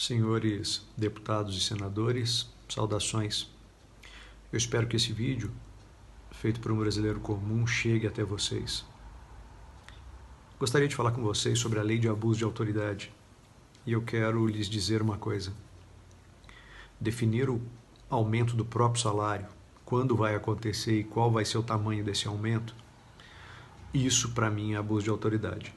senhores deputados e senadores, saudações. Eu espero que esse vídeo, feito por um brasileiro comum, chegue até vocês. Gostaria de falar com vocês sobre a lei de abuso de autoridade e eu quero lhes dizer uma coisa. Definir o aumento do próprio salário, quando vai acontecer e qual vai ser o tamanho desse aumento, isso para mim é abuso de autoridade.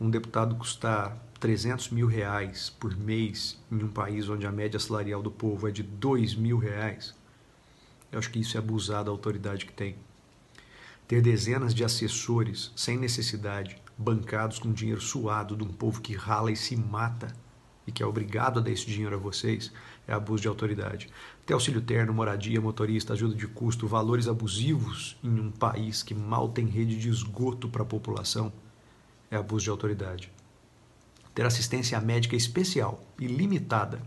Um deputado custar 300 mil reais por mês em um país onde a média salarial do povo é de 2 mil reais, eu acho que isso é abusar da autoridade que tem. Ter dezenas de assessores sem necessidade, bancados com dinheiro suado de um povo que rala e se mata e que é obrigado a dar esse dinheiro a vocês, é abuso de autoridade. Ter auxílio terno, moradia, motorista, ajuda de custo, valores abusivos em um país que mal tem rede de esgoto para a população, é abuso de autoridade ter assistência médica especial e limitada,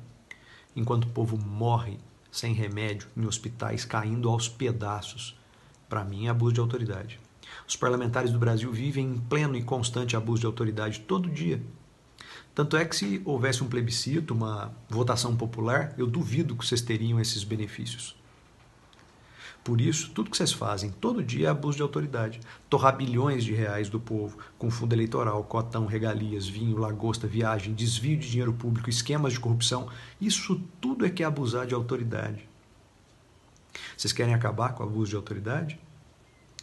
enquanto o povo morre sem remédio em hospitais caindo aos pedaços. Para mim, é abuso de autoridade. Os parlamentares do Brasil vivem em pleno e constante abuso de autoridade todo dia. Tanto é que se houvesse um plebiscito, uma votação popular, eu duvido que vocês teriam esses benefícios. Por isso, tudo que vocês fazem todo dia é abuso de autoridade. Torrar bilhões de reais do povo com fundo eleitoral, cotão, regalias, vinho, lagosta, viagem, desvio de dinheiro público, esquemas de corrupção, isso tudo é que é abusar de autoridade. Vocês querem acabar com o abuso de autoridade?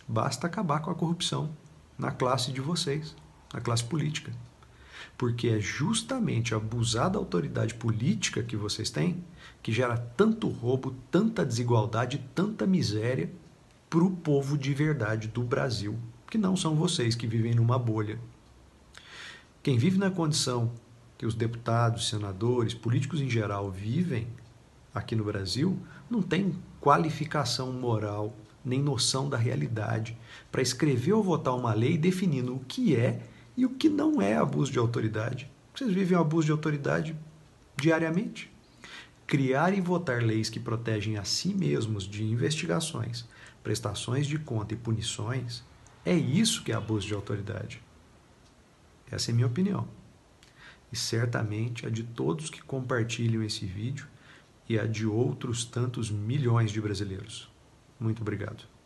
Basta acabar com a corrupção na classe de vocês, na classe política porque é justamente abusar da autoridade política que vocês têm que gera tanto roubo, tanta desigualdade, tanta miséria para o povo de verdade do Brasil, que não são vocês que vivem numa bolha. Quem vive na condição que os deputados, senadores, políticos em geral vivem aqui no Brasil, não tem qualificação moral nem noção da realidade para escrever ou votar uma lei definindo o que é e o que não é abuso de autoridade. Vocês vivem abuso de autoridade diariamente. Criar e votar leis que protegem a si mesmos de investigações, prestações de conta e punições é isso que é abuso de autoridade. Essa é a minha opinião. E certamente a de todos que compartilham esse vídeo e a de outros tantos milhões de brasileiros. Muito obrigado.